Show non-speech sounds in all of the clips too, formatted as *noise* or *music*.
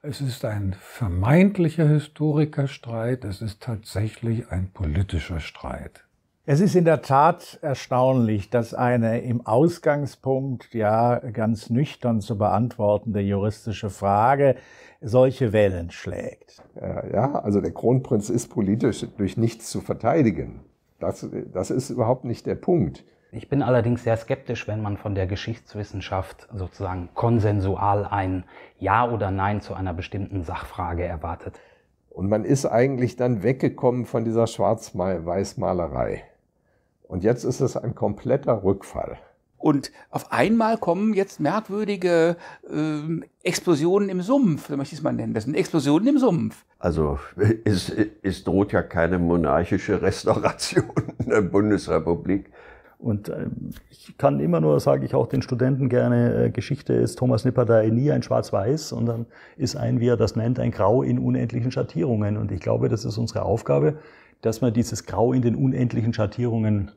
Es ist ein vermeintlicher Historikerstreit, es ist tatsächlich ein politischer Streit. Es ist in der Tat erstaunlich, dass eine im Ausgangspunkt ja ganz nüchtern zu beantwortende juristische Frage solche Wellen schlägt. Ja, also der Kronprinz ist politisch durch nichts zu verteidigen. Das, das ist überhaupt nicht der Punkt. Ich bin allerdings sehr skeptisch, wenn man von der Geschichtswissenschaft sozusagen konsensual ein Ja oder Nein zu einer bestimmten Sachfrage erwartet. Und man ist eigentlich dann weggekommen von dieser Schwarz-Weiß-Malerei. Und jetzt ist es ein kompletter Rückfall. Und auf einmal kommen jetzt merkwürdige äh, Explosionen im Sumpf, so möchte ich es mal nennen. Das sind Explosionen im Sumpf. Also *laughs* es, es droht ja keine monarchische Restauration in *laughs* der Bundesrepublik. Und ähm, ich kann immer nur, sage ich auch den Studenten gerne, äh, Geschichte ist Thomas Nipperdey nie ein Schwarz-Weiß, sondern ist ein, wie er das nennt, ein Grau in unendlichen Schattierungen. Und ich glaube, das ist unsere Aufgabe, dass wir dieses Grau in den unendlichen Schattierungen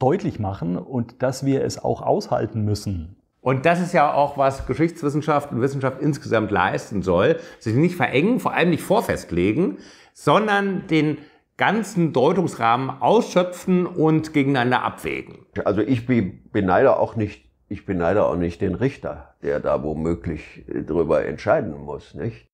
deutlich machen und dass wir es auch aushalten müssen. Und das ist ja auch, was Geschichtswissenschaft und Wissenschaft insgesamt leisten soll, sich nicht verengen, vor allem nicht vorfestlegen, sondern den ganzen Deutungsrahmen ausschöpfen und gegeneinander abwägen. Also ich beneide auch nicht, ich beneide auch nicht den Richter, der da womöglich drüber entscheiden muss, nicht?